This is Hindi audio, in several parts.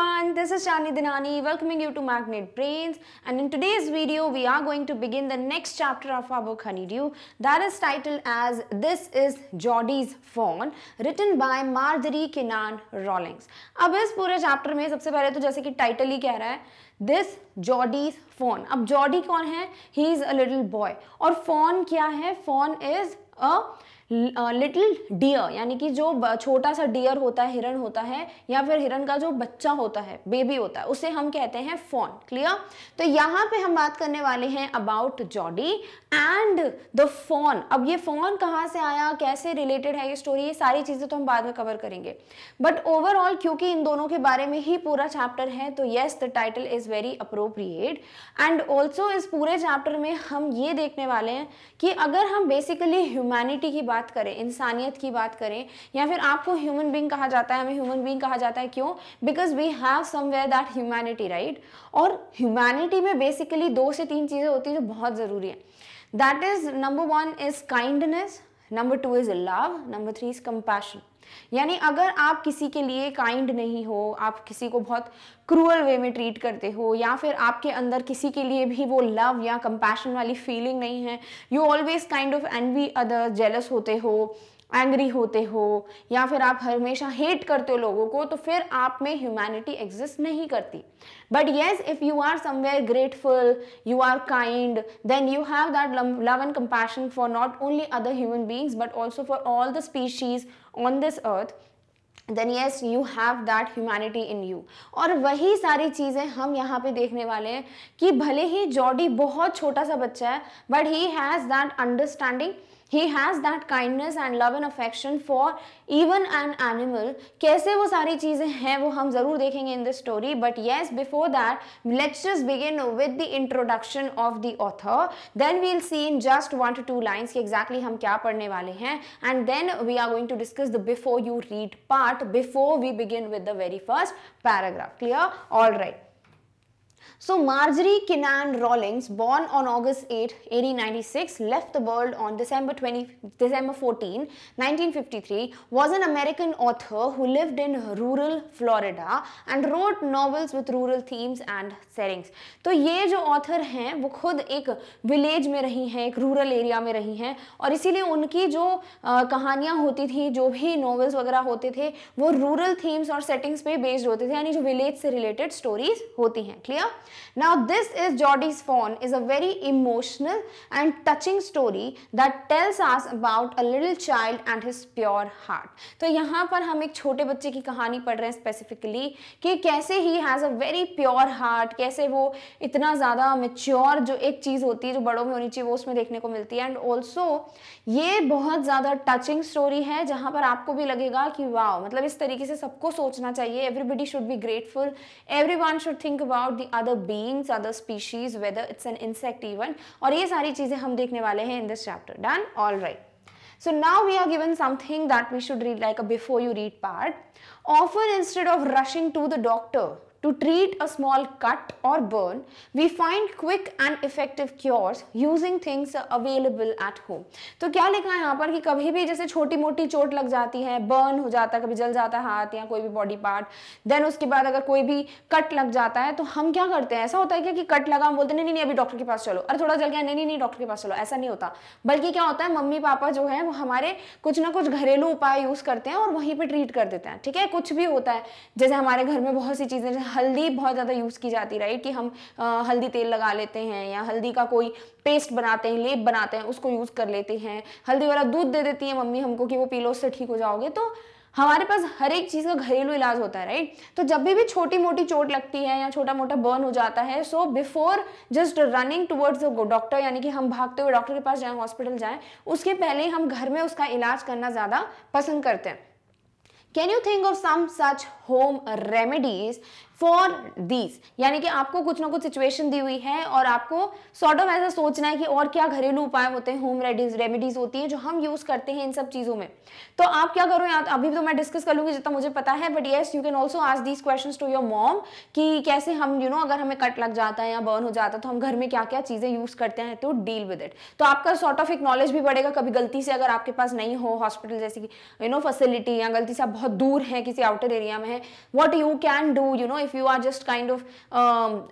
everyone, this is Shani Dinani welcoming you to Magnet Brains and in today's video we are going to begin the next chapter of our book Honeydew that is titled as This is Jodie's Fawn written by Marjorie Kinan Rawlings. अब इस पूरे चैप्टर में सबसे पहले तो जैसे कि टाइटल ही कह रहा है दिस जॉडीज फोन अब जॉडी कौन है he is a little boy और फोन क्या है fawn is a little deer यानी कि जो छोटा सा डियर होता है हिरण होता है या फिर हिरण का जो बच्चा होता है बेबी होता है उसे हम कहते हैं फॉन क्लियर तो यहाँ पे हम बात करने वाले हैं about Jody and the fawn अब ये फॉन कहाँ से आया कैसे रिलेटेड है ये स्टोरी ये सारी चीज़ें तो हम बाद में कवर करेंगे बट ओवरऑल क्योंकि इन दोनों के बारे में ही पूरा चैप्टर है तो yes the title is very appropriate and also इस पूरे चैप्टर में हम ये देखने वाले हैं कि अगर हम बेसिकली ह्यूमैनिटी की बात बात करें इंसानियत की बात करें या फिर आपको ह्यूमन बींग कहा जाता है हमें ह्यूमन बींग कहा जाता है क्यों because we have somewhere that humanity right और ह्यूमैनिटी में बेसिकली दो से तीन चीज़ें होती हैं जो बहुत ज़रूरी है that is number one is kindness number two is love number three is compassion यानी अगर आप किसी के लिए काइंड नहीं हो आप किसी को बहुत क्रूअल वे में ट्रीट करते हो या फिर आपके अंदर किसी के लिए भी वो लव या कंपैशन वाली फीलिंग नहीं है you always kind of envy other jealous होते हो एंग्री होते हो या फिर आप हमेशा हेट करते हो लोगों को तो फिर आप में ह्यूमैनिटी एग्जिस्ट नहीं करती but yes if you are somewhere grateful you are kind then you have that love and compassion for not only other human beings but also for all the species on this earth then yes you have that humanity in you और वही सारी चीज़ें हम यहाँ पे देखने वाले हैं कि भले ही जॉडी बहुत छोटा सा बच्चा है but he has that understanding he has that kindness and love and affection for even an animal. कैसे वो सारी चीजें हैं वो हम जरूर देखेंगे in this story. But yes, before that, let's just begin with the introduction of the author. Then we'll see in just one to two lines कि exactly हम क्या पढ़ने वाले हैं. And then we are going to discuss the before you read part before we begin with the very first paragraph. Clear? All right. So Marjorie Kinnan Rawlings, born on August 8, 1896, left the world on December 20, December 14, 1953, was an American author who lived in rural Florida and wrote novels with rural themes and settings. तो ये जो author हैं वो खुद एक village में रही हैं, एक rural area में रही हैं और इसीलिए उनकी जो कहानियाँ होती थी, जो भी novels वगैरह होते थे, वो rural themes और settings पे based होते थे, यानी जो village से related stories होती हैं, clear? Now this is Geordie's Fawn is a very emotional and touching story that tells us about a little child and his pure heart. तो यहाँ पर हम एक छोटे बच्चे की कहानी पढ़ रहे हैं स्पेसिफिकली कि कैसे he has a very pure heart कैसे वो इतना ज़्यादा मेच्योर जो एक चीज़ होती है जो बड़ों में होनी चाहिए वो उसमें देखने को मिलती है एंड ऑल्सो ये बहुत ज़्यादा टचिंग स्टोरी है जहाँ पर आपको भी लगेगा कि वाह मतलब इस तरीके से सबको सोचना चाहिए everybody should be grateful everyone should think about the other beings other species whether it's an insect even और ये सारी चीज़ें हम देखने वाले हैं in this chapter done all right So now we are given something that we should read like a before you read part. Often instead of rushing to the doctor, to treat a small cut or burn, we find quick and effective cures using things available at home. तो क्या लिखा है यहाँ पर कि कभी भी जैसे छोटी मोटी चोट लग जाती है बर्न हो जाता है कभी जल जाता है हाथ या कोई भी बॉडी पार्ट देन उसके बाद अगर कोई भी कट लग जाता है तो हम क्या करते हैं ऐसा होता है क्या कि कट लगा हम बोलते हैं नहीं नहीं अभी डॉक्टर के पास चलो अरे थोड़ा जल गया नहीं नहीं नहीं डॉक्टर के पास चलो ऐसा नहीं होता बल्कि क्या होता है मम्मी पापा जो है वो हमारे कुछ ना कुछ घरेलू उपाय यूज़ करते हैं और वहीं पर ट्रीट कर देते हैं ठीक है कुछ भी होता है जैसे हमारे घर में बहुत सी चीज़ें हल्दी बहुत ज़्यादा यूज़ की जाती राइट कि हम आ, हल्दी तेल लगा लेते हैं या हल्दी का कोई पेस्ट बनाते हैं लेप बनाते हैं उसको यूज़ कर लेते हैं हल्दी वाला दूध दे देती है मम्मी हमको कि वो पी लो उससे ठीक हो जाओगे तो हमारे पास हर एक चीज़ का घरेलू इलाज होता है राइट तो जब भी भी छोटी मोटी चोट लगती है या छोटा मोटा बर्न हो जाता है so before just running towards doctor यानी कि हम भागते हुए डॉक्टर के पास जाएं हॉस्पिटल जाएं उसके पहले हम घर में उसका इलाज करना ज़्यादा पसंद करते हैं can you think of some such home remedies for these यानी कि आपको कुछ ना कुछ सिचुएशन दी हुई है और आपको सॉर्ट ऑफ ऐसा सोचना है कि और क्या घरेलू उपाय होते हैं होम रेडीज रेमेडीज होती हैं जो हम यूज़ करते हैं इन सब चीज़ों में तो आप क्या करो यहाँ अभी तो मैं डिस्कस कर लूंगी जितना मुझे पता है but yes you can also ask these question to your mom कि कैसे हम यू you नो know, अगर हमें कट लग जाता है या बर्न हो जाता है तो हम घर में क्या क्या चीज़ें यूज़ करते हैं तो डील विद इट तो आपका सॉर्ट ऑफ एक नॉलेज भी बढ़ेगा कभी गलती से अगर आपके पास नहीं हो हॉस्पिटल जैसे कि यू नो फैसिलिटी या गलती से आप बहुत दूर हैं किसी आउटर एरिया में है what you can do you know if if you are just kind of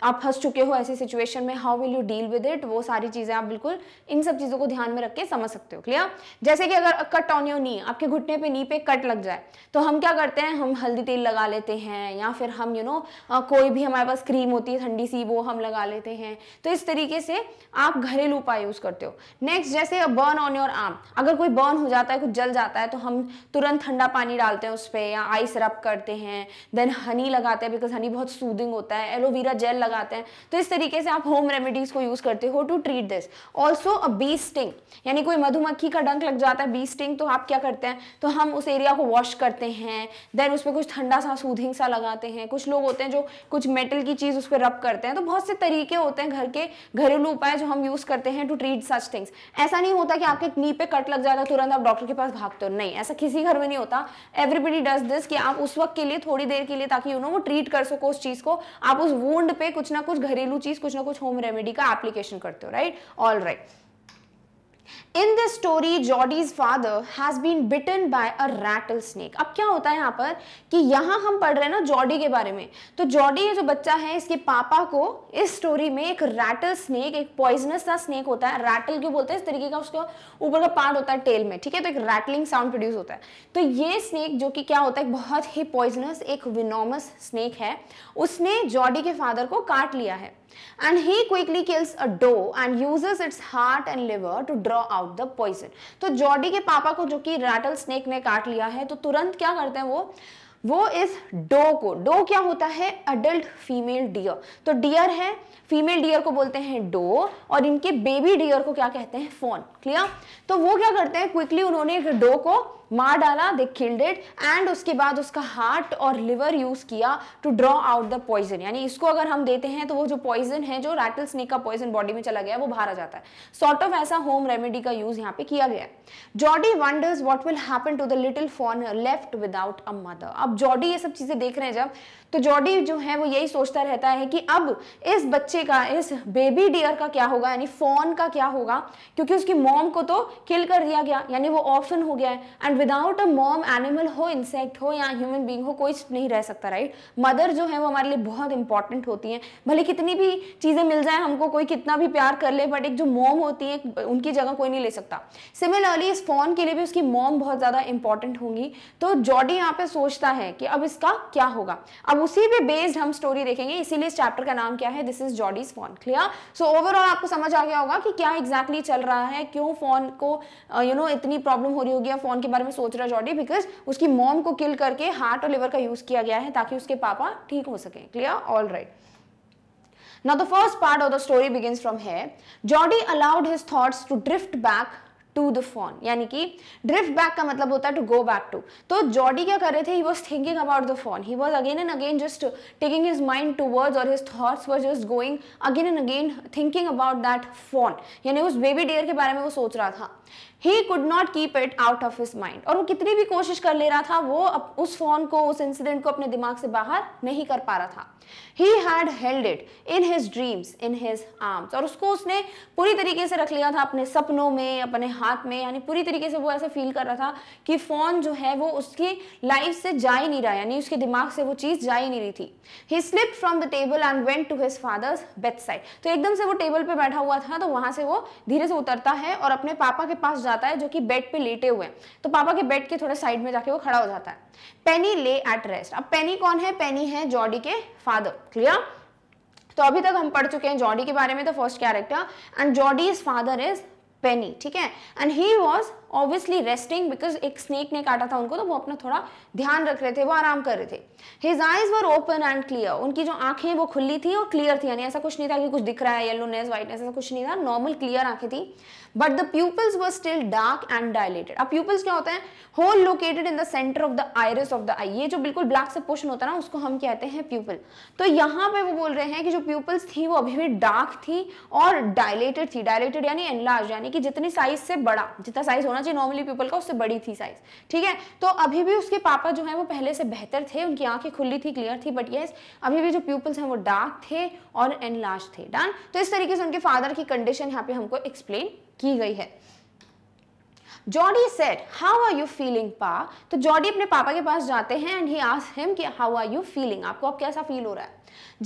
आप फंस चुके हो ऐसी सिचुएशन में how will you deal with it वो सारी चीज़ें आप बिल्कुल इन सब चीज़ों को ध्यान में रख के समझ सकते हो क्लियर जैसे कि अगर कट ऑन योर नी आपके घुटने पे नी पे कट लग जाए तो हम क्या करते हैं हम हल्दी तेल लगा लेते हैं या फिर हम यू you नो know, कोई भी हमारे पास क्रीम होती है ठंडी सी वो हम लगा लेते हैं तो इस तरीके से आप घरेलू उपाय यूज़ करते हो नेक्स्ट जैसे बर्न ऑन योर आर्म अगर कोई बर्न हो जाता है कुछ जल जाता है तो हम तुरंत ठंडा पानी डालते हैं उस पर या आइस रब करते हैं देन हनी लगाते हैं बिकॉज हनी भी बहुत सूदिंग होता है एलोवेरा जेल लगाते हैं तो इस तरीके से आप होम रेमेडीज़ को यूज़ करते हो to treat this also a bee sting यानी कोई मधुमक्खी का डंक लग जाता है बी स्टिंग तो आप क्या करते हैं तो हम उस एरिया को वॉश करते हैं देन उसमें कुछ ठंडा सा सूदिंग सा लगाते हैं कुछ लोग होते हैं जो कुछ मेटल की चीज़ उस पर रब करते हैं तो बहुत से तरीके होते हैं घर के घरेलू उपाय जो हम यूज़ करते हैं टू ट्रीट सच थिंग्स ऐसा नहीं होता कि आपके नी पे कट लग जाता तुरंत आप डॉक्टर के पास भागते हो नहीं ऐसा किसी घर में नहीं होता एवरीबडी डज दिस कि आप उस वक्त के लिए थोड़ी देर के लिए ताकि यू नो वो ट्रीट कर सको सको उस चीज को आप उस वूंड पे कुछ ना कुछ घरेलू चीज कुछ ना कुछ होम रेमेडी का एप्लीकेशन करते हो right all right in this story Jody's father has been bitten by a rattlesnake अब क्या होता है यहाँ पर कि यहां हम पढ़ रहे हैं ना जॉडी के बारे में तो जॉडी ये जो बच्चा है इसके पापा को इस स्टोरी में एक रैटल स्नेक एक पॉइजनस सा स्नेक होता है रैटल क्यों बोलते हैं इस तरीके का उसका ऊपर का पार्ट होता है टेल में ठीक है तो एक रैटलिंग साउंड प्रोड्यूस होता है तो ये स्नेक जो कि क्या होता है बहुत ही पॉइजनस एक विनोमस स्नेक है उसने जॉडी के फादर को काट लिया है and he quickly kills a doe and uses its heart and liver to draw out the poison. तो जॉडी के पापा को जो कि रैटल स्नेक ने काट लिया है तो तुरंत क्या करते हैं वो वो इस डो को डो क्या होता है अडल्ट फीमेल डियर तो डियर है फीमेल डियर को बोलते हैं डो और इनके बेबी डियर को क्या कहते हैं फोन क्लियर तो वो क्या करते हैं क्विकली उन्होंने एक डो को मार डाला दे किल्ड इट एंड उसके बाद उसका हार्ट और लिवर यूज किया to draw out the poison यानी इसको अगर हम देते हैं तो वो जो पॉइजन है जो रैटल स्नेक का पॉइजन बॉडी में चला गया वो बाहर आ जाता है सॉर्ट ऑफ ऐसा होम रेमेडी का यूज यहाँ पे किया गया Jody wonders what will happen to the little fawn left without a mother अब जॉडी ये सब चीजें देख रहे हैं जब तो जॉडी जो है वो यही सोचता रहता है कि अब इस बच्चे का इस बेबी डियर का क्या होगा यानी फोन का क्या होगा क्योंकि उसकी मॉम मॉम को तो किल कर दिया गया यानी वो ऑर्फन हो गया है and without a mom animal हो इंसेक्ट हो या ह्यूमन बींग हो कोई नहीं रह सकता राइट right? मदर जो है वो हमारे लिए बहुत इंपॉर्टेंट होती है भले कितनी भी चीज़ें मिल जाए हमको कोई कितना भी प्यार कर ले बट एक जो मॉम होती है उनकी जगह कोई नहीं ले सकता सिमिलरली इस फोन के लिए भी उसकी मॉम बहुत ज़्यादा इंपॉर्टेंट होंगी तो जॉडी यहाँ पे सोचता है कि अब इसका क्या होगा अब उसी पे बेस्ड हम स्टोरी देखेंगे इसीलिए इस चैप्टर का नाम क्या है this is Jody's fawn clear so overall आपको समझ आ गया होगा कि क्या एग्जैक्टली exactly चल रहा है क्यों फ़ोन को यू नो इतनी प्रॉब्लम हो रही होगी या फ़ोन के बारे में सोच रहा है जॉडी बिकॉज उसकी मॉम को किल करके हार्ट और लिवर का यूज़ किया गया है ताकि उसके पापा ठीक हो सके clear all right Now the first part of the story begins from here. Jody allowed his thoughts to drift back to the fawn यानी कि ड्रिफ्ट बैक का मतलब होता है टू गो बैक टू तो जॉडी क्या कर रहे थे he was thinking about the fawn he was again and again just taking his mind towards और his thoughts were just going again and again thinking about that fawn यानी उस बेबी डेयर के बारे में वो सोच रहा था he could not keep it out of his mind और वो कितनी भी कोशिश कर ले रहा था वो अप, उस फोन को उस इंसिडेंट को अपने दिमाग से बाहर नहीं कर पा रहा था he had held it in his dreams in his arms और उसको उसने पूरी तरीके से रख लिया था अपने सपनों में अपने हाथ हाथ में यानी पूरी तरीके से वो ऐसा फील कर रहा था कि फ़ोन जो है वो उसकी लाइफ से जा ही नहीं रहा यानी उसके दिमाग से वो चीज़ जा ही नहीं रही थी he slip from the table and went to his father's bedside तो एकदम से वो टेबल पर बैठा हुआ था तो वहां से वो धीरे से उतरता है और अपने पापा के पास जाता है जो कि बेड पे लेटे हुए हैं तो पापा के बेड के थोड़ा साइड में जाके वो खड़ा हो जाता है पेनी ले एट रेस्ट अब पेनी कौन है पेनी है जॉडी के फादर क्लियर तो अभी तक हम पढ़ चुके हैं जॉडी के बारे में तो first character and Jody is father is Penny ठीक है and he was obviously resting because एक स्नेक ने काटा था उनको तो वो अपना थोड़ा ध्यान रख रहे थे वो आराम कर रहे थे his eyes were open and clear उनकी जो आंखें वो खुली थी और क्लियर थी यानी ऐसा कुछ नहीं था कि कुछ दिख रहा है येलोनेस व्हाइटनेस ऐसा कुछ नहीं था नॉर्मल क्लियर आंखें थी but the pupils were still dark and dilated अब प्यूपल्स क्या होते हैं hole located in the centre of the iris of the eye ये जो बिल्कुल ब्लैक से पोर्शन होता है ना उसको हम कहते हैं प्यूपल तो यहाँ पे वो बोल रहे हैं कि जो प्यूपल्स थी वो अभी भी डार्क थी और डायलेटेड थी डायलेटेड यानी एनलार्ज यानी कि जितनी साइज से बड़ा जितना साइज होना होना चाहिए नॉर्मली पीपल का उससे बड़ी थी साइज ठीक है तो अभी भी उसके पापा जो है वो पहले से बेहतर थे उनकी आंखें खुली थी क्लियर थी बट येस अभी भी जो पीपल्स हैं वो डार्क थे और एनलार्ज थे डन तो इस तरीके से उनके फादर की कंडीशन यहाँ पे हमको एक्सप्लेन की गई है Jody said how are you feeling pa तो जॉडी अपने पापा के पास जाते हैं एंड ही आस्क हिम कि हाउ आर यू फीलिंग आपको अब कैसा फील हो रहा है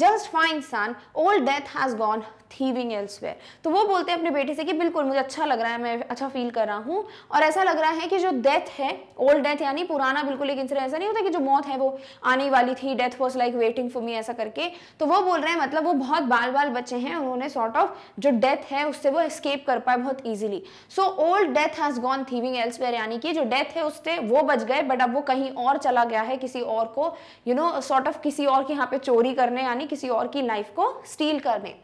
just fine son old death has gone thieving elsewhere तो वो बोलते हैं अपने बेटे से कि बिल्कुल मुझे अच्छा लग रहा है मैं अच्छा फील कर रहा हूँ और ऐसा लग रहा है कि जो डेथ है ओल्ड डेथ यानी पुराना बिल्कुल एक इंसिडेंट ऐसा नहीं होता कि जो मौत है वो आने वाली थी death was like waiting for me ऐसा करके तो वो बोल रहे हैं मतलब वो बहुत बाल बाल बच्चे हैं उन्होंने सॉर्ट ऑफ जो डेथ है उससे वो एस्केप कर पाए बहुत easily so old death has gone thieving elsewhere यानी कि जो डेथ है उससे वो बच गए बट अब वो कहीं और चला गया है किसी और को यू नो सॉर्ट ऑफ किसी और के यहाँ पे चोरी करने करने यानी किसी और की लाइफ को स्टील करने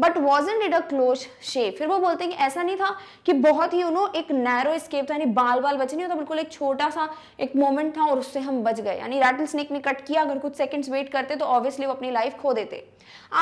but wasn't it a close shape फिर वो बोलते हैं कि ऐसा नहीं था कि बहुत ही उन्होंने एक नैरो स्केप था यानी बाल बाल बच नहीं होता तो बिल्कुल एक छोटा सा एक मोमेंट था और उससे हम बच गए यानी रैटल स्नेक ने कट किया अगर कुछ सेकंड्स वेट करते तो ऑब्वियसली वो अपनी लाइफ खो देते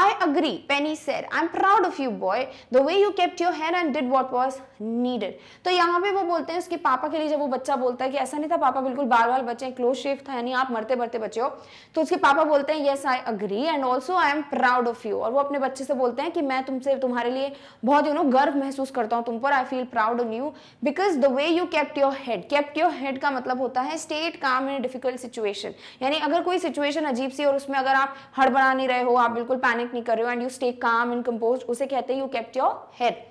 आई agree Penny said I am proud of you boy the way you kept your hair and did what was needed तो यहाँ पे वो बोलते हैं उसके पापा के लिए जब वो बच्चा बोलता है कि ऐसा नहीं था पापा बिल्कुल बाल बाल बचे क्लोज शेप था यानी आप मरते मरते बचे हो तो उसके पापा बोलते हैं yes I agree and and also I am proud of you और वो अपने बच्चे से बोलते हैं कि मैं तुमसे तुम्हारे लिए बहुत यू नो गर्व महसूस करता हूँ तुम पर I feel proud on you because the way you kept your head kept your head का मतलब होता है स्टेट काम इन डिफिकल्ट सिचुएशन यानी अगर कोई सिचुएशन अजीब सी और उसमें अगर आप हड़बड़ा नहीं रहे हो आप बिल्कुल पैनिक नहीं कर रहे हो and you stay calm in compose उसे कहते हैं you kept your head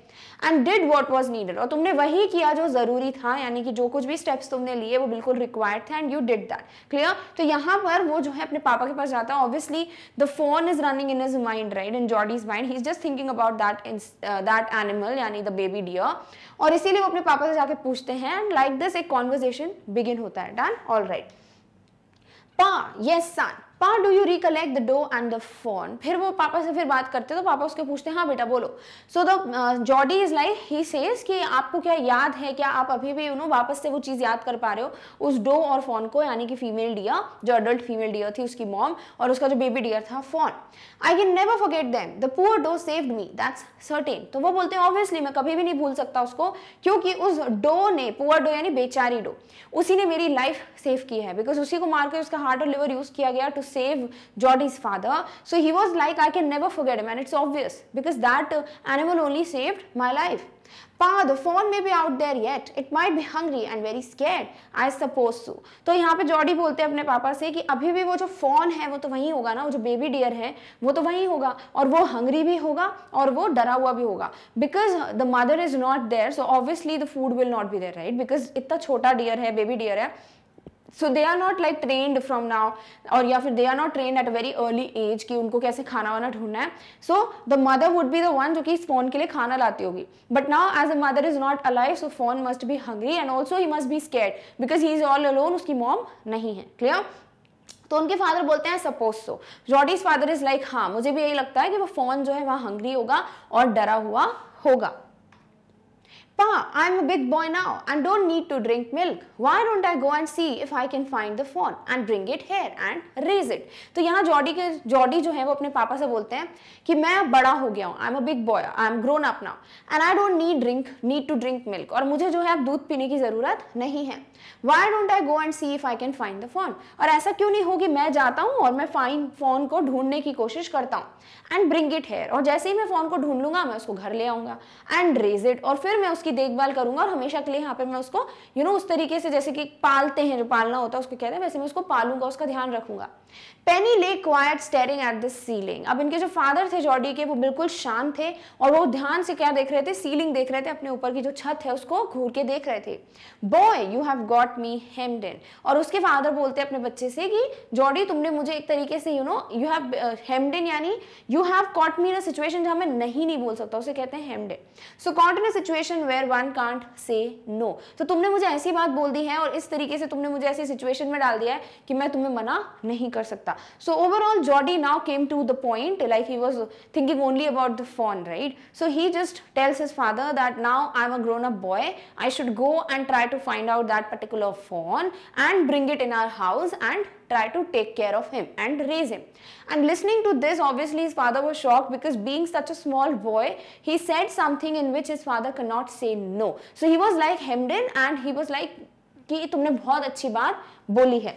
and did what was needed और तुमने वही किया जो जरूरी था यानी कि जो कुछ भी स्टेप्स तुमने लिए वो बिल्कुल रिक्वायर्ड थे and you did that clear तो यहाँ पर वो जो है अपने पापा के पास जाता है obviously the fawn is running in is mind right in is mind he is just thinking about that that animal यानी द बेबी डियर और इसीलिए वो अपने पापा से जाके पूछते हैं एंड लाइक दिस एक कॉन्वर्जेशन बिगिन होता है done all right pa yes son पापा do you recollect the doe and the fawn फिर वो पापा से फिर बात करते तो पापा उसके पूछते हैं हाँ बेटा बोलो so the Jody is like he says कि आपको क्या याद है क्या आप अभी भी यू नो वापस से वो चीज़ याद कर पा रहे हो उस डो और फोन को यानी कि फीमेल डियर जो अडल्ट फीमेल डियर थी उसकी मॉम और उसका जो बेबी डियर था fawn I can never forget them the poor doe saved me that's certain तो वो बोलते हैं ऑब्वियसली मैं कभी भी नहीं भूल सकता उसको क्योंकि उस डो ने पुअर डो यानी बेचारी डो उसी ने मेरी लाइफ सेव की है बिकॉज उसी को मार के उसका हार्ट और लिवर यूज किया गया to save Jordy's father. So he was like, I can never forget him and it's obvious because that uh, animal only saved my life. Pa, the fawn may be out there yet. It might be hungry and very scared. I suppose so. तो यहाँ पे जॉडी बोलते हैं अपने पापा से कि अभी भी वो जो फॉन है वो तो वहीं होगा ना वो जो बेबी डियर है वो तो वहीं होगा और वो हंग्री भी होगा और वो डरा हुआ भी होगा because the mother is not there so obviously the food will not be there right because इतना छोटा डियर है बेबी डियर है so they are not like trained from now और या फिर they are not trained at a very early age कि उनको कैसे खाना वाना ढूंढना है so the mother would be the one जो कि इस फोन के लिए खाना लाती होगी but now as a mother is not alive so fawn must be hungry and also he must be scared because he is all alone उसकी मॉम नहीं है क्लियर तो उनके फादर बोलते हैं suppose so Jody's father is like हाँ मुझे भी यही लगता है कि वो फोन जो है वहां हंग्री होगा और डरा हुआ होगा Pa, I'm a big boy now and don't need to drink milk. Why don't I go and see if I can find the phone and bring it here and raise it? तो यहाँ जॉडी के जॉडी जो है वो अपने पापा से बोलते हैं कि मैं बड़ा हो गया हूँ I am a big boy I am grown up now and I don't need drink need to drink milk और मुझे जो है अब दूध पीने की ज़रूरत नहीं है why don't I go and see if I can find the fawn और ऐसा क्यों नहीं होगी मैं जाता हूँ और मैं फाइन फोन को ढूंढने की कोशिश करता हूँ एंड ब्रिंग इट हेयर और जैसे ही मैं फोन को ढूंढ लूंगा मैं उसको घर ले आऊंगा एंड रेज इट और फिर मैं उसकी देखभाल करूंगा और हमेशा के लिए यहाँ पे मैं उसको यू you नो know, उस तरीके से जैसे कि पालते हैं जो पालना होता है उसको कहते हैं वैसे मैं उसको पालूंगा उसका ध्यान रखूंगा Penny lay quite staring at the ceiling अब इनके जो फादर थे जॉडी के वो बिल्कुल शांत थे और वो ध्यान से क्या देख रहे थे सीलिंग देख रहे थे अपने ऊपर की जो छत है उसको घूर के देख रहे थे boy you have got me hemmed in और उसके फादर बोलते हैं अपने बच्चे से कि जॉडी तुमने मुझे एक तरीके से you know you have hemmed in यानी you have caught me in a situation जहां मैं नहीं नहीं बोल सकता उसे कहते हैं hemmed in so caught in a situation where one can't say no तो तुमने मुझे ऐसी बात बोल दी है और इस तरीके से तुमने मुझे ऐसी सिचुएशन में डाल दिया है कि मैं तुम्हें मना नहीं कर सकता so overall Jody now came to the point like he was thinking only about the fawn right so he just tells his father that now I am a grown up boy I should go and try to find out that particular fawn and bring it in our house and try to take care of him and raise him. And listening to this, obviously his father was shocked because being such a small boy, he said something in which his father cannot say no. So he was like hemmed in and he was like, "Ki tumne bahut achhi baat boli hai."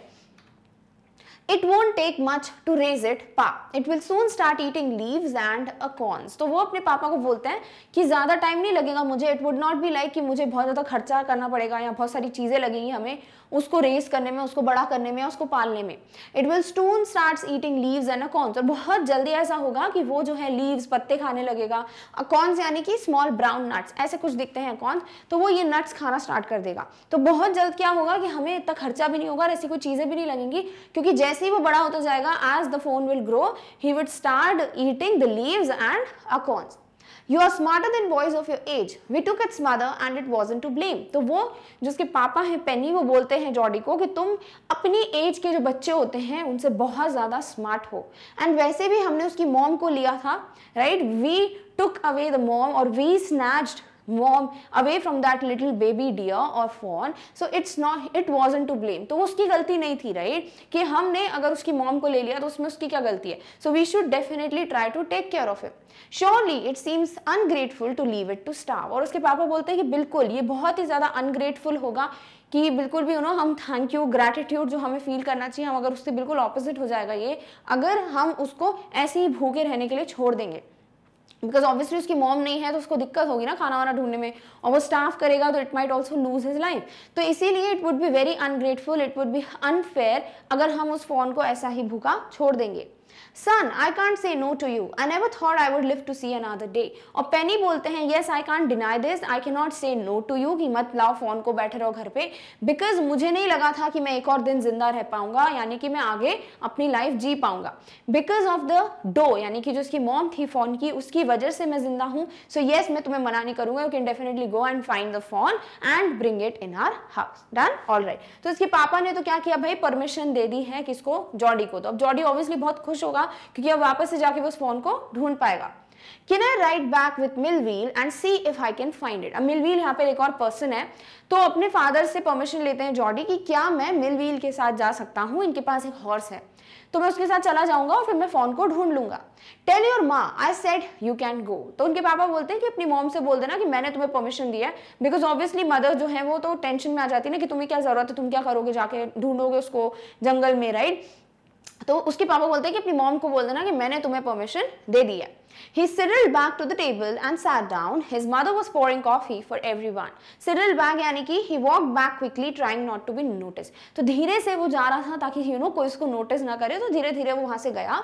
It won't take much to raise it up. It will soon start eating leaves and uh, corns. तो वो अपने पापा को बोलते हैं कि ज़्यादा टाइम नहीं लगेगा मुझे it would not be like कि मुझे बहुत ज़्यादा खर्चा करना पड़ेगा या बहुत सारी चीज़ें लगेंगी हमें उसको रेस करने में उसको बड़ा करने में उसको पालने में it will soon start eating leaves and acorns और बहुत जल्दी ऐसा होगा कि वो जो है लीव्स पत्ते खाने लगेगा अकॉर्न्स uh, यानी कि स्मॉल ब्राउन नट्स ऐसे कुछ दिखते हैं अकॉर्न्स तो वो ये नट्स खाना स्टार्ट कर देगा तो बहुत जल्द क्या होगा कि हमें इतना खर्चा भी नहीं होगा और ऐसी कोई चीज़ें भी नहीं लगेंगी क्योंकि जैसे जैसे ही वो बड़ा होता जाएगा as the fawn will grow he would start eating the leaves and acorns you are smarter than boys of your age we took its mother and it wasn't to blame तो वो जिसके पापा हैं पेनी वो बोलते हैं जॉडी को कि तुम अपनी एज के जो बच्चे होते हैं उनसे बहुत ज़्यादा स्मार्ट हो एंड वैसे भी हमने उसकी मॉम को लिया था right we took away the mom और we snatched warm away from that little baby deer और fawn so it's not it wasn't to blame तो उसकी गलती नहीं थी राइट right? कि हमने अगर उसकी मॉम को ले लिया तो उसमें उसकी क्या गलती है so we should definitely try to take care of him surely it seems ungrateful to leave it to starve और उसके पापा बोलते हैं कि बिल्कुल ये बहुत ही ज़्यादा अनग्रेटफुल होगा कि बिल्कुल भी ना हम थैंक यू ग्रेटिट्यूड जो हमें फील करना चाहिए हम अगर उससे बिल्कुल ऑपोजिट हो जाएगा ये अगर हम उसको ऐसे ही भूखे रहने के लिए छोड़ देंगे बिकॉज ऑब्वियसली उसकी मॉम नहीं है तो उसको दिक्कत होगी ना खाना वाना ढूंढने में और वो स्टाफ करेगा तो it might also lose his life तो इसीलिए it would be very ungrateful it would be unfair अगर हम उस फोन को ऐसा ही भूखा छोड़ देंगे son I can't say no to you I never thought I would live to see another day और पेनी बोलते हैं yes I can't deny this I can not से नो टू यू कि मत लाओ फ़ोन को बैठे रहो घर पे बिकॉज मुझे नहीं लगा था कि मैं एक और दिन जिंदा रह पाऊंगा यानी कि मैं आगे अपनी लाइफ जी पाऊंगा बिकॉज ऑफ द डो यानी कि जो उसकी मॉम थी फ़ोन की उसकी वजह से मैं जिंदा हूँ सो येस मैं तुम्हें मना नहीं करूंगा you can definitely go and find the fawn and bring it in our house done all right तो इसके पापा ने तो क्या किया भाई परमिशन दे दी है किसको जॉडी को तो अब जॉडी ऑब्वियसली बहुत खुश होगा क्योंकि अब वापस से जाके वो उस फोन को ढूंढ पाएगा Can I write back with mill and see if I can find it? अब यहाँ पे एक और person है तो अपने father से permission लेते हैं जॉडी कि क्या मैं मिल के साथ जा सकता हूँ इनके पास एक horse है तो मैं उसके साथ चला जाऊंगा और फिर मैं फोन को ढूंढ लूंगा tell your ma I said you can go तो उनके पापा बोलते हैं कि अपनी मॉम से बोल देना कि मैंने तुम्हें परमिशन दिया है बिकॉज ऑब्वियसली मदर जो है वो तो टेंशन में आ जाती है ना कि तुम्हें क्या जरूरत है तुम क्या करोगे जाके ढूंढोगे उसको जंगल में राइट तो उसके पापा बोलते हैं कि अपनी मॉम को बोल देना कि मैंने तुम्हें परमिशन दे दिया He settled back to the table and sat down. His mother was pouring coffee for everyone. Sidled back यानी कि he walked back quickly trying not to be noticed. तो धीरे से वो जा रहा था ताकि you know कोई उसको notice ना करे तो धीरे धीरे वो वहाँ से गया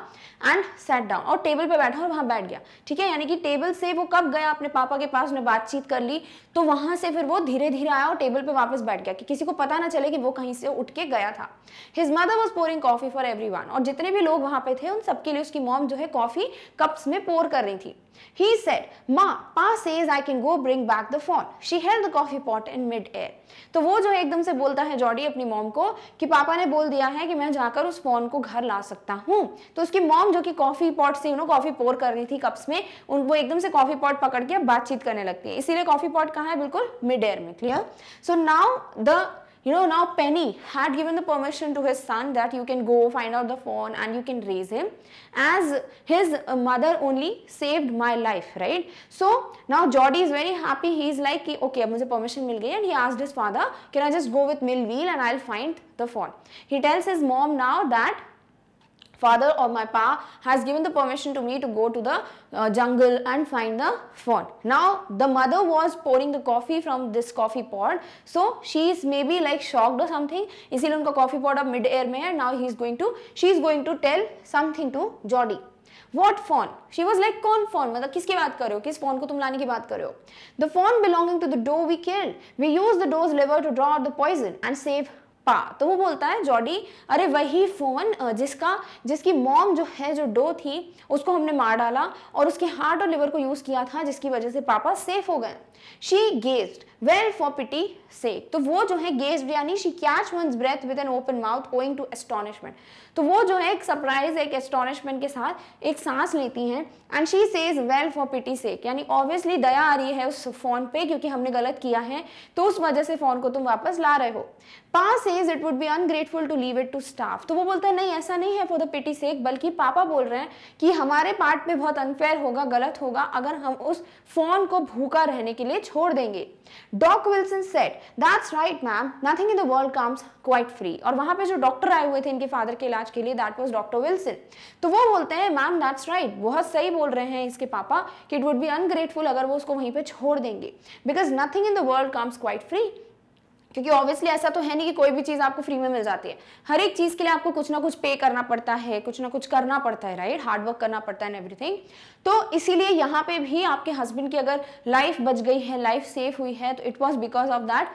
and sat down और टेबल पे बैठा और वहाँ बैठ गया ठीक है यानी कि टेबल से वो कब गया अपने पापा के पास उन्हें बातचीत कर ली तो वहाँ से फिर वो धीरे धीरे आया और टेबल पर वापस बैठ गया कि किसी को पता ना चले कि वो कहीं से उठ के गया था his mother was pouring coffee for every और जितने भी लोग वहाँ पे थे उन सबके लिए उसकी मॉम जो है कॉफ़ी कप्स में पोर शोर कर रही थी ही said ma pa says I can go bring back the fawn she held the coffee pot in mid air तो वो जो एकदम से बोलता है जॉडी अपनी मॉम को कि पापा ने बोल दिया है कि मैं जाकर उस फोन को घर ला सकता हूँ तो उसकी मॉम जो कि कॉफी पॉट से यू कॉफी पोर कर रही थी कप्स में उन वो एकदम से कॉफी पॉट पकड़ के बातचीत करने लगती है इसीलिए कॉफी पॉट कहाँ है बिल्कुल मिड एयर में clear so now the You know, now Penny had given the permission to his son that you can go find out the phone and you can raise him as his mother only saved my life, right? So now Jody is very happy. He's like, okay, I permission mil and he asked his father, can I just go with Millville and I'll find the phone. He tells his mom now that father or my pa has given the permission to me to go to the uh, jungle and find the fawn. Now the mother was pouring the coffee from this coffee pot. So she is maybe like shocked or something. इसीलिए unka coffee pot up mid air mein hai Now he is going to, she is going to tell something to Jody. What fawn She was like, कौन फोन मतलब किसकी बात कर रहे हो किस फोन को तुम लाने की बात कर रहे हो The phone belonging to the doe we killed. We use the doe's liver to draw out the poison and save पा तो वो बोलता है जॉडी अरे वही फोन जिसका जिसकी मॉम जो है जो डो थी उसको हमने मार डाला और उसके हार्ट और लिवर को यूज़ किया था जिसकी वजह से पापा सेफ हो गए she gasped well for pity sake तो वो जो है गेज यानी she catch one's breath with an open mouth going to astonishment तो वो जो है एक सरप्राइज एक एस्टोनिशमेंट के साथ एक सांस लेती हैं and she says well for pity sake यानी ऑब्वियसली दया आ रही है उस फोन पे क्योंकि हमने गलत किया है तो उस वजह से फोन को तुम वापस ला रहे हो pa's says it would be ungrateful to leave it to starve तो वो बोलता है नहीं ऐसा नहीं है फॉर द पिटी सेक बल्कि पापा बोल रहे हैं कि हमारे पार्ट पे बहुत अनफेयर होगा गलत होगा अगर हम उस फोन को भूखा रहने के लिए छोड़ देंगे Doc Wilson said that's right ma'am nothing in the world comes quite free और वहां पे जो डॉक्टर आए हुए थे इनके फादर के इलाज के लिए दैट वाज डॉक्टर विल्सन तो वो बोलते हैं मैम दैट्स राइट बहुत सही बोल रहे हैं इसके पापा कि इट वुड बी अनग्रेटफुल अगर वो उसको वहीं पे छोड़ देंगे because nothing in the world comes quite free क्योंकि ऑब्वियसली ऐसा तो है नहीं कि कोई भी चीज़ आपको फ्री में मिल जाती है हर एक चीज़ के लिए आपको कुछ ना कुछ पे करना पड़ता है कुछ ना कुछ करना पड़ता है राइट हार्डवर्क करना पड़ता है एवरीथिंग तो इसीलिए यहाँ पे भी आपके हस्बैंड की अगर लाइफ बच गई है लाइफ सेफ हुई है तो it was because of that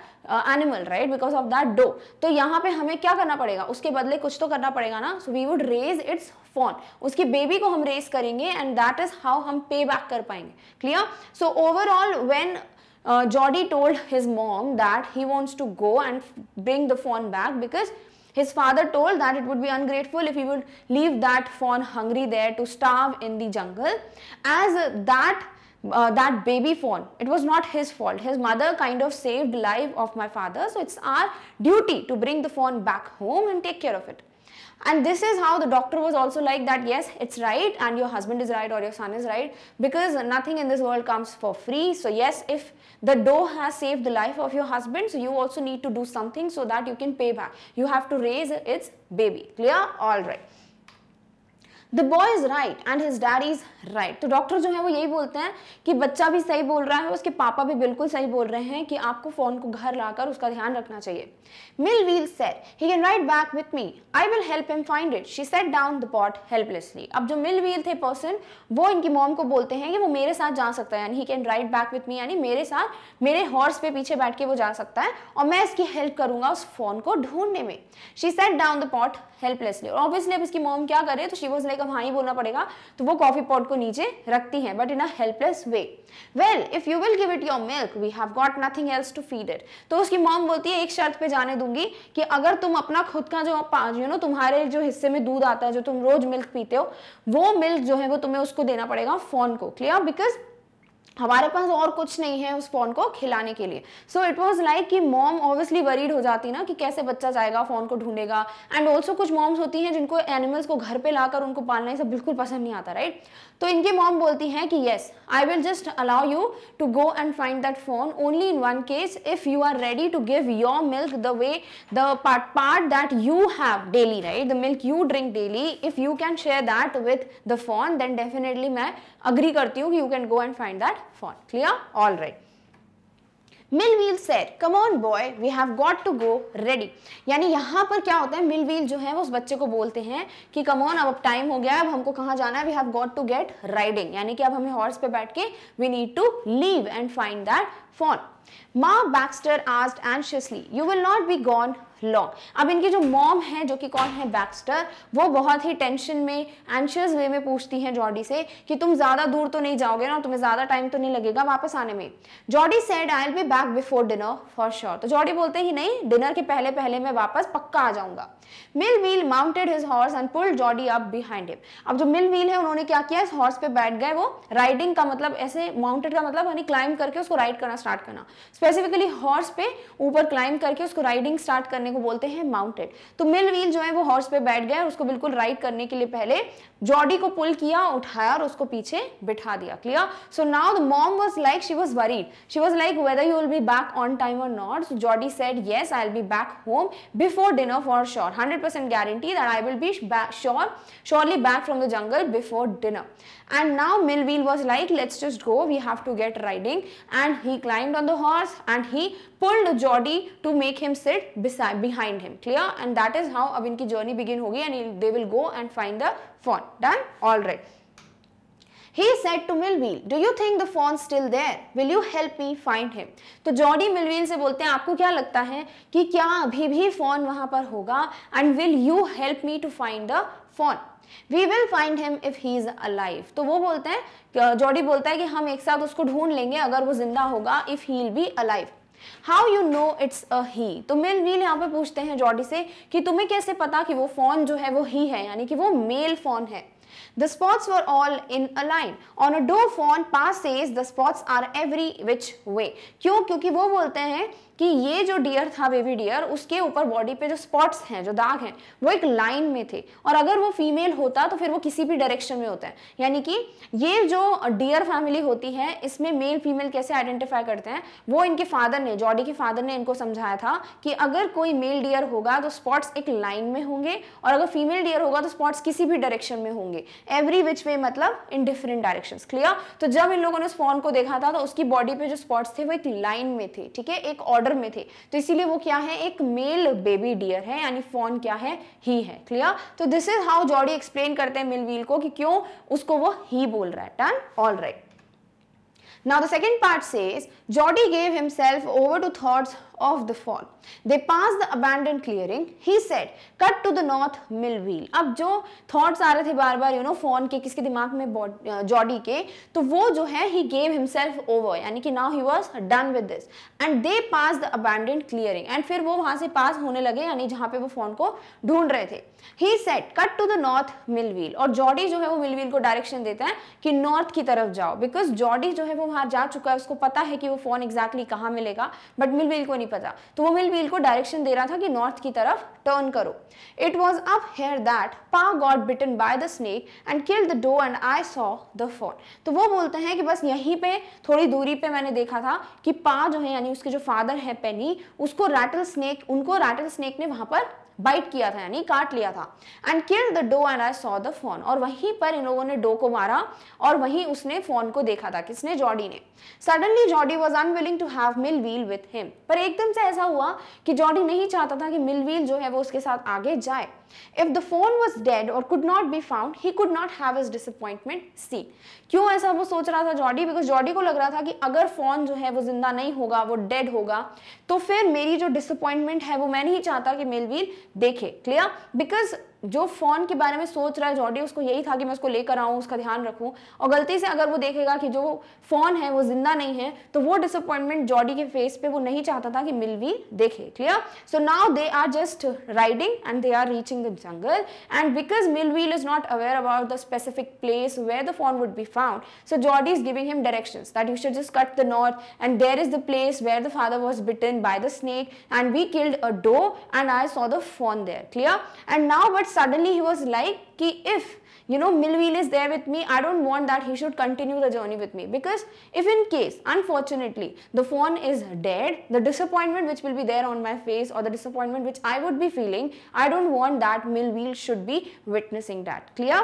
animal right because of that doe तो यहाँ पे हमें क्या करना पड़ेगा उसके बदले कुछ तो करना पड़ेगा ना so we would raise its fawn उसकी बेबी को हम रेस करेंगे एंड दैट इज हाउ हम पे बैक कर पाएंगे clear so overall when uh, Jody told his mom that he wants to go and bring the fawn back because his father told that it would be ungrateful if he would leave that fawn hungry there to starve in the jungle as that uh, that baby fawn it was not his fault his mother kind of saved life of my father so it's our duty to bring the fawn back home and take care of it and this is how the doctor was also like that yes it's right and your husband is right or your son is right because nothing in this world comes for free so yes if the dough has saved the life of your husband so you also need to do something so that you can pay back you have to raise its baby clear all right the boy is right and his daddy is right तो डॉक्टर जो है वो यही बोलते हैं कि बच्चा भी सही बोल रहा है उसके पापा भी बिल्कुल सही बोल रहे हैं कि आपको फ़ोन को घर लाकर उसका ध्यान रखना चाहिए Mill Wheel said he can ride back with me I will help him find it she set down the pot helplessly अब जो मिल वील थे पर्सन वो इनकी मॉम को बोलते हैं कि वो मेरे साथ जा सकता है यानी he can ride back with me यानी मेरे साथ मेरे हॉर्स पे पीछे बैठ के वो जा सकता है और मैं इसकी हेल्प करूंगा उस फोन को ढूंढने में she set down the pot helplessly और ऑब्वियसली अब इसकी मॉम क्या करे तो शी वॉज लाइक अब हाँ ही बोलना पड़ेगा तो वो कॉफी पॉट को नीचे रखती है but in a helpless way well if you will give it your milk we have got nothing else to feed it तो उसकी मॉम बोलती है एक शर्त पे जाने दूंगी कि अगर तुम अपना खुद का जो यू नो तुम्हारे जो हिस्से में दूध आता है जो तुम रोज मिल्क पीते हो वो मिल्क जो है वो तुम्हें उसको देना पड़ेगा फोन को क्लियर बिकॉज हमारे पास और कुछ नहीं है उस फ़ोन को खिलाने के लिए सो इट वॉज लाइक कि मॉम ऑब्वियसली वरीड हो जाती ना कि कैसे बच्चा जाएगा फ़ोन को ढूंढेगा एंड ऑल्सो कुछ मॉम्स होती हैं जिनको एनिमल्स को घर पे लाकर उनको पालना ये सब बिल्कुल पसंद नहीं आता राइट तो इनकी मॉम बोलती हैं कि yes I will just allow you to go and find that fawn only in one case if you are ready to give your milk the way the part part that you have daily right the milk you drink daily if you can share that with the fawn then definitely मैं अग्री करती हूँ कि you can go and find that fawn clear all right Mill wheel set come on boy we have got to go ready यानी यहाँ पर क्या होता है मिल व्हील जो है वो उस बच्चे को बोलते हैं कि कम ऑन अब टाइम हो गया है अब हमको कहाँ जाना है we have got to get riding यानी कि अब हमें हॉर्स पे बैठ के we need to leave and find that fawn Ma Baxter asked anxiously, "You will not be gone लॉ अब इनकी जो मॉम है जो कि कौन है बैक्स्टर वो बहुत ही टेंशन में एंशियस वे में पूछती है जॉडी से कि तुम ज़्यादा दूर तो नहीं जाओगे ना तुम्हें ज़्यादा टाइम तो नहीं लगेगा वापस आने में Jody said I be back before dinner for sure तो जॉडी बोलते ही नहीं डिनर के पहले पहले मैं वापस पक्का आ जाऊंगा Millwheel mounted his horse and pull Jody up behind him अब जो मिल व्हील है उन्होंने क्या किया इस हॉर्स पे बैठ गए वो राइडिंग का मतलब ऐसे माउंटेड का मतलब यानी क्लाइंब करके उसको राइड करना स्टार्ट करना स्पेसिफिकली हॉर्स पे ऊपर क्लाइंब करके उसको राइडिंग स्टार्ट करने करने को बोलते हैं माउंटेड तो मिल व्हील जो है वो हॉर्स पे बैठ गया उसको बिल्कुल राइड करने के लिए पहले जॉडी को पुल किया उठाया और उसको पीछे बिठा दिया clear so now the mom was like she was worried she was like whether you will be back on time और not so Jody said yes I will be back home before dinner for sure hundred percent guarantee that I will be sure surely back from the jungle before dinner and now Melville was like let's just go we have to get riding and he climbed on the horse and he pulled Jody to make him sit beside behind him clear and that is how abin ki journey begin hogi and they will go and find the fawn done all right He said to Millwheel, do you think the fawn still there? Will you help me find him? to Jody Millwheel se bolte hain aapko kya lagta hai ki kya abhi bhi fawn wahan par hoga and will you help me to find the fawn we will find him if he is alive तो वो बोलते हैं जॉडी बोलता है कि हम एक साथ उसको ढूंढ लेंगे अगर वो जिंदा होगा if he will be alive how you know it's a ही तो मेल व्हील यहाँ पे पूछते हैं जॉडी से कि तुम्हें कैसे पता कि वो फोन जो है वो ही है यानी कि वो मेल फोन है The spots were all in a line. On a doe fawn, Pa says the spots are every which way. क्यों क्योंकि वो बोलते हैं कि ये जो डियर था बेबी डियर उसके ऊपर बॉडी पे जो स्पॉट्स हैं जो दाग हैं वो एक लाइन में थे और अगर वो फीमेल होता तो फिर वो किसी भी डायरेक्शन में होता है यानी कि ये जो डियर फैमिली होती है इसमें मेल फीमेल कैसे आइडेंटिफाई करते हैं वो इनके फादर ने जॉडी के फादर ने इनको समझाया था कि अगर कोई मेल डियर होगा तो स्पॉट्स एक लाइन में होंगे और अगर फीमेल डियर होगा तो स्पॉट्स किसी भी डायरेक्शन में होंगे एवरी विच वे मतलब इन डिफरेंट डायरेक्शन क्लियर तो जब इन लोगों ने स्पॉन को देखा था तो उसकी बॉडी पे जो स्पॉट्स थे वो एक लाइन में थे ठीक है एक ऑर्डर ऑर्डर में थे तो इसीलिए वो क्या है एक मेल बेबी डियर है यानी फोन क्या है ही है क्लियर तो this is how Jody explain करते हैं मिलवील को कि क्यों उसको वो ही बोल रहा है turn all right Now the second part says, Jody gave himself over to thoughts of the fall. They passed the abandoned clearing. He said, cut to the north mill wheel. अब जो thoughts आ रहे थे बार बार you know Fawn के किसके दिमाग में Jody के तो वो जो है he gave himself over यानी कि now he was done with this and they passed the abandoned clearing and फिर वो वहाँ से pass होने लगे यानी जहाँ पे वो Fawn को ढूंढ रहे थे he said cut to the north mill wheel और Jody जो है वो मिल व्हील को direction देता है कि north की तरफ जाओ because Jody जो है वो वहाँ जा चुका है उसको पता है कि वो Fawn exactly कहाँ मिलेगा but मिल व्हील को नहीं नहीं पता तो वो मिल व्हील को डायरेक्शन दे रहा था कि नॉर्थ की तरफ टर्न करो it was up here that pa got bitten by the snake and kill the doe and I saw the fawn तो वो बोलते हैं कि बस यहीं पे थोड़ी दूरी पे मैंने देखा था कि पा जो है यानी उसके जो फादर है पेनी उसको रैटल स्नेक उनको रैटल स्नेक ने वहां पर बाइट किया था यानी काट लिया था and kill the doe and I saw the fawn और वहीं पर इन लोगों ने डो को मारा और वहीं उसने फोन को देखा था किसने जॉडी ने suddenly Jody was unwilling to have Millwheel with him पर एक एकदम से ऐसा हुआ कि जॉडी नहीं चाहता था कि मिलवील जो है वो उसके साथ आगे जाए if the fawn was dead और could not be found he could not have his disappointment सी क्यों ऐसा वो सोच रहा था जॉडी बिकॉज जॉडी को लग रहा था कि अगर फोन जो है वो जिंदा नहीं होगा वो डेड होगा तो फिर मेरी जो डिसअपॉइंटमेंट है वो मैं नहीं चाहता कि मिलवील देखे क्लियर बिकॉज जो फ़ोन के बारे में सोच रहा है जॉडी उसको यही था कि मैं उसको लेकर आऊँ उसका ध्यान रखूँ और गलती से अगर वो देखेगा कि जो फ़ोन है वो ज़िंदा नहीं है तो वो डिसअपॉइंटमेंट जॉडी के फेस पे वो नहीं चाहता था कि मिल भी देखे clear so now they are just riding and they are reaching the jungle and because Millwheel is not aware about the specific place where the fawn would be found so Jody is giving him direction that you should just cut the north and there is the place where the father was bitten by the snake and we killed a doe and I saw the fawn there clear and now but suddenly he was like ki if you know Millwheel is there with me I don't want that he should continue the journey with me because if in case unfortunately the fawn is dead the disappointment which will be there on my face or the disappointment which I would be feeling I don't want that Millwheel should be witnessing that clear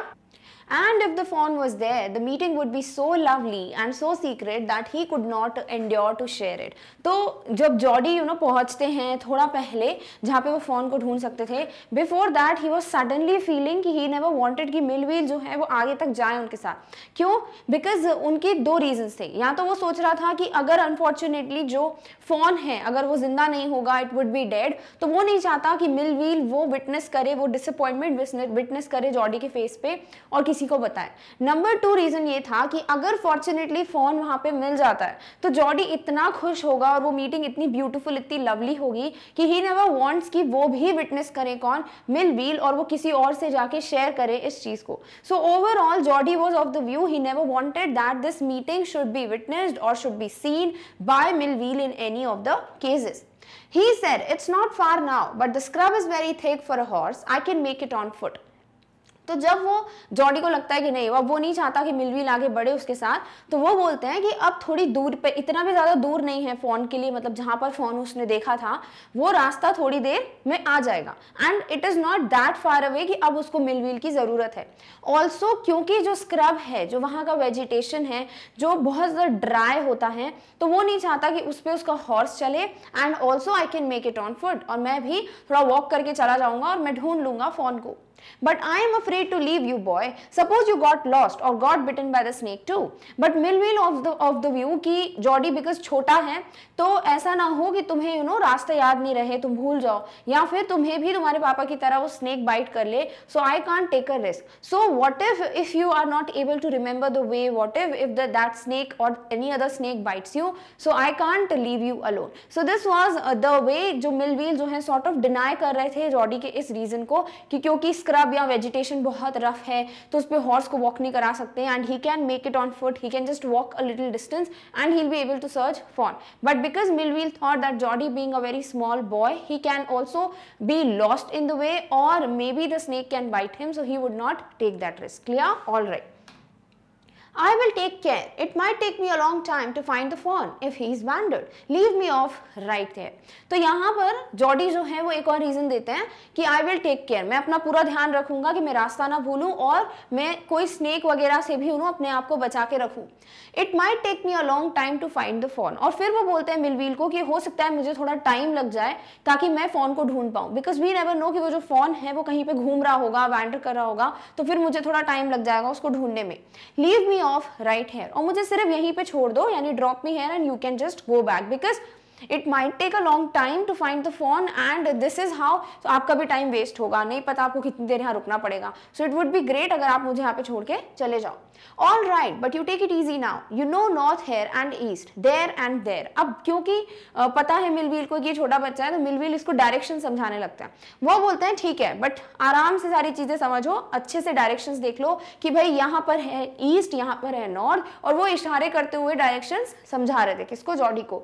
And if the fawn was there, the meeting would be so lovely and so secret that he could not endure to share it. तो जब जॉडी यू नो पहुंचते हैं थोड़ा पहले जहाँ पे वो फोन को ढूंढ सकते थे before that he was suddenly feeling कि ही नेवर वांटेड कि मिलवील जो है वो आगे तक जाए उनके साथ क्यों बिकॉज उनके दो रीजंस थे या तो वो सोच रहा था कि अगर अनफॉर्चुनेटली जो फोन है अगर वो जिंदा नहीं होगा इट वुड बी डेड तो वो नहीं चाहता कि मिलवील वो विटनेस करे वो डिसअपॉइंटमेंट विटनेस करे जॉडी के फेस पे और किसी को बताए नंबर टू रीज़न ये था कि अगर फॉर्चुनेटली फ़ोन वहां पे मिल जाता है तो जॉडी इतना खुश होगा और वो मीटिंग इतनी ब्यूटीफुल इतनी लवली होगी कि ही नेवर वांट्स कि वो भी विटनेस करे कौन मिल वील और वो किसी और से जाके शेयर करे इस चीज़ को so overall Jody was of the view he never wanted that this meeting should be witnessed और should be seen by Millwheel in any of the cases He said, It's not far now, but the scrub is very thick for a horse. I can make it on foot. तो जब वो जॉडी को लगता है कि नहीं अब वो नहीं चाहता कि मिलविल आगे बढ़े उसके साथ तो वो बोलते हैं कि अब थोड़ी दूर पे इतना भी ज़्यादा दूर नहीं है फोन के लिए मतलब जहाँ पर फोन उसने देखा था वो रास्ता थोड़ी देर में आ जाएगा and it is not that far away कि अब उसको मिलविल की ज़रूरत है ऑल्सो क्योंकि जो स्क्रब है जो वहाँ का वेजिटेशन है जो बहुत ज़्यादा ड्राई होता है तो वो नहीं चाहता कि उस पर उसका हॉर्स चले and also I can make it on foot और मैं भी थोड़ा वॉक करके चला जाऊंगा और मैं ढूंढ लूंगा फ़ोन को But I am afraid to leave you boy. Suppose you got lost or got bitten by the snake too. But Millwheel of the of the view कि जॉडी बिकॉज छोटा है तो ऐसा ना हो कि तुम्हें यू नो रास्ता याद नहीं रहे तुम भूल जाओ या फिर तुम्हें भी तुम्हारे पापा की तरह वो स्नेक बाइट कर ले so I can't take a risk so what if if you are not able to remember the way what if if that snake और any other snake bites you so I can't leave you alone so this was the way जो मिलवील जो है सॉर्ट ऑफ डिनाई कर रहे थे जॉडी के इस रीजन को कि क्योंकि स्क्रब स्क्रब या वेजिटेशन बहुत रफ है तो उस पर हॉर्स को वॉक नहीं करा सकते and he can make it on foot he can just walk a little distance and he be able to search for but because Millwheel thought that Jody being a very small boy he can also be lost in the way और maybe the snake can bite him so he would not take that risk clear all right I will take care. It might take me a long time to find the phone if he is wandered. Leave me off right there. तो यहाँ पर जॉडी जो है वो एक और रीज़न देते हैं कि I will take care. मैं अपना पूरा ध्यान रखूंगा कि मैं रास्ता ना भूलूँ और मैं कोई स्नेक वगैरह से भी उन्हों अपने आप को बचा के रखूँ It might take me a long time to find the phone. और फिर वो बोलते हैं मिलवील को कि हो सकता है मुझे थोड़ा टाइम लग जाए ताकि मैं फ़ोन को ढूंढ पाऊं बिकॉज वी नेवर नो कि वो जो फ़ोन है वो कहीं पे घूम रहा होगा वैंडर कर रहा होगा तो फिर मुझे थोड़ा टाइम लग जाएगा उसको ढूंढने में leave me off right here और मुझे सिर्फ यहीं पे छोड़ दो यानी drop me here and you can just go back because it might take a long time to find the fawn and this is how तो आपका भी टाइम वेस्ट होगा नहीं पता आपको कितनी देर यहाँ रुकना पड़ेगा so it would be great अगर आप मुझे यहाँ पे छोड़ के चले जाओ all right but you take it easy now you know north here and east there and there अब क्योंकि पता है मिलवील को ये छोटा बच्चा है तो मिलवील इसको डायरेक्शन समझाने लगता है वो बोलते हैं ठीक है बट आराम से सारी चीज़ें समझो अच्छे से डायरेक्शन देख लो कि भाई यहाँ पर है ईस्ट यहाँ पर है नॉर्थ और वो इशारे करते हुए डायरेक्शन समझा रहे थे किसको जॉडी को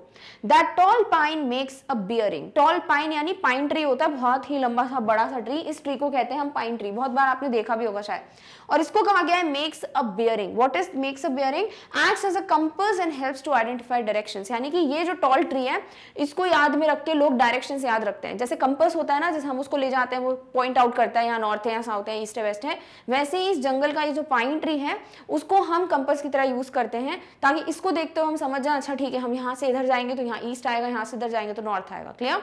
that tall pine makes a bearing tall pine यानी पाइन ट्री होता है बहुत ही लंबा सा बड़ा सा ट्री इस ट्री को कहते हैं हम पाइन ट्री बहुत बार आपने देखा भी होगा शायद और इसको कहा गया है makes a bearing what is makes a bearing act as a compass and help to identify direction यानी कि ये जो टॉल ट्री है इसको याद में रख के लोग डायरेक्शन याद रखते हैं जैसे कंपस होता है ना जैसे हम उसको ले जाते हैं वो पॉइंट आउट करता है यहाँ नॉर्थ है यहाँ साउथ है ईस्ट है वेस्ट है वैसे ही इस जंगल का ये जो पाइन ट्री है उसको हम कंपस की तरह यूज करते हैं ताकि इसको देखते हुए हम समझ जाए अच्छा ठीक है हम यहाँ से इधर जाएंगे तो यहाँ ईस्ट आएगा यहाँ से इधर जाएंगे तो नॉर्थ आएगा clear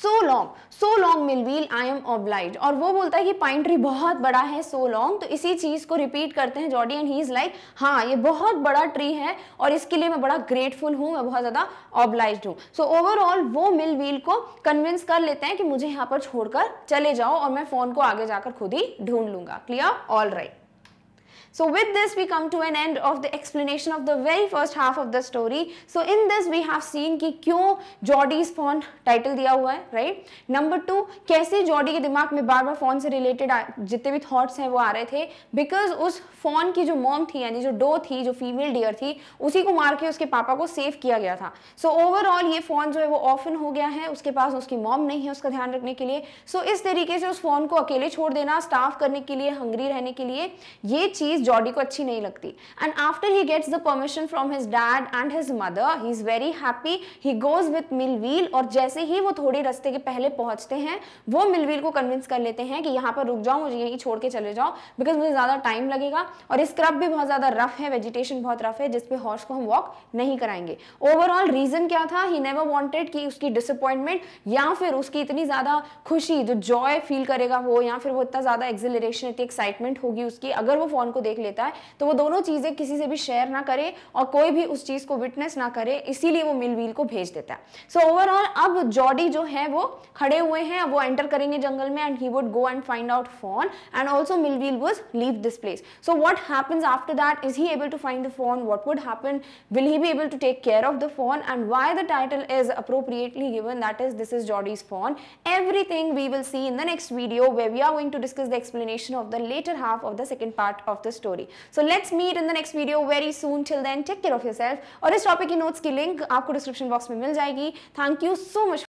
so long so long Millwheel I am obliged और वो बोलता है कि पाइन ट्री बहुत बड़ा है सो so लॉन्ग तो इसी चीज़ को रिपीट करते हैं Jody and he is like हाँ ये बहुत बड़ा ट्री है और इसके लिए मैं बड़ा ग्रेटफुल हूँ मैं बहुत ज़्यादा ऑब्लाइज हूँ सो ओवरऑल वो मिलवील को कन्विंस कर लेते हैं कि मुझे यहाँ पर छोड़कर चले जाओ और मैं फ़ोन को आगे जाकर खुद ही ढूंढ लूंगा clear all right So with this we come to an end of the explanation of the very first half of the story. So in this we have seen कि क्यों जॉडीज फोन टाइटल दिया हुआ है राइट नंबर टू कैसे जॉडी के दिमाग में बार बार फोन से रिलेटेड जितने भी थॉट्स हैं वो आ रहे थे बिकॉज उस फोन की जो मॉम थी यानी जो डो थी जो फीमेल डियर थी उसी को मार के उसके पापा को सेव किया गया था सो so, ओवरऑल ये फोन जो है वो ऑफन हो गया है उसके पास उसकी मॉम नहीं है उसका ध्यान रखने के लिए सो so, इस तरीके से उस फोन को अकेले छोड़ देना स्टाफ करने के लिए हंग्री रहने के लिए ये चीज़ चीज़ जॉडी को अच्छी नहीं लगती and after he gets the permission from his dad and his mother he is very happy he goes with Millwheel और जैसे ही वो थोड़ी रस्ते के पहले पहुंचते हैं वो मिलवील को कन्विंस कर लेते हैं कि यहाँ पर रुक जाओ मुझे यहीं छोड़ के चले जाओ बिकॉज मुझे ज़्यादा टाइम लगेगा और ये स्क्रब भी बहुत ज़्यादा रफ है वेजिटेशन बहुत रफ है जिसपे हॉर्स को हम वॉक नहीं कराएंगे ओवरऑल रीज़न क्या था ही नेवर वॉन्टेड कि उसकी डिसअपॉइंटमेंट या फिर उसकी इतनी ज़्यादा खुशी जो जॉय फील करेगा वो या फिर वो इतना ज़्यादा एक्जिलेशन इतनी एक्साइटमेंट होगी उसकी अगर वो फोन को देख देख लेता है तो वो दोनों चीज़ें किसी से भी शेयर ना करे और कोई भी उस चीज़ को विटनेस ना करे इसीलिए वो मिलवील को भेज देता है सो so, ओवरऑल अब जॉडी जो है वो खड़े हुए हैं वो एंटर करेंगे जंगल में and he would go and find out fawn and also Millwheel would leave this place so what happens after that is he able to find the fawn what would happen will he be able to take care of the fawn and why the title is appropriately given that is this is Jordy's fawn. Everything we will see in the next video we we are going to discuss the explanation of the latter half of the second part of this story so let's meet in the next video very soon till then take care of yourself और इस टॉपिक की नोट्स की लिंक आपको डिस्क्रिप्शन बॉक्स में मिल जाएगी थैंक यू सो मच